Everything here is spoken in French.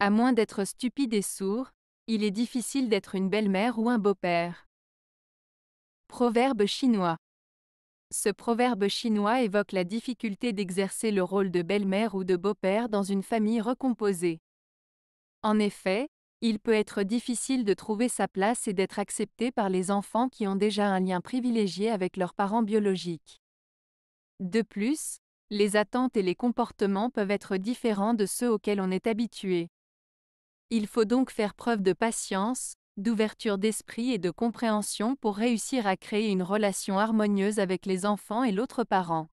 À moins d'être stupide et sourd, il est difficile d'être une belle-mère ou un beau-père. Proverbe chinois. Ce proverbe chinois évoque la difficulté d'exercer le rôle de belle-mère ou de beau-père dans une famille recomposée. En effet, il peut être difficile de trouver sa place et d'être accepté par les enfants qui ont déjà un lien privilégié avec leurs parents biologiques. De plus, les attentes et les comportements peuvent être différents de ceux auxquels on est habitué. Il faut donc faire preuve de patience, d'ouverture d'esprit et de compréhension pour réussir à créer une relation harmonieuse avec les enfants et l'autre parent.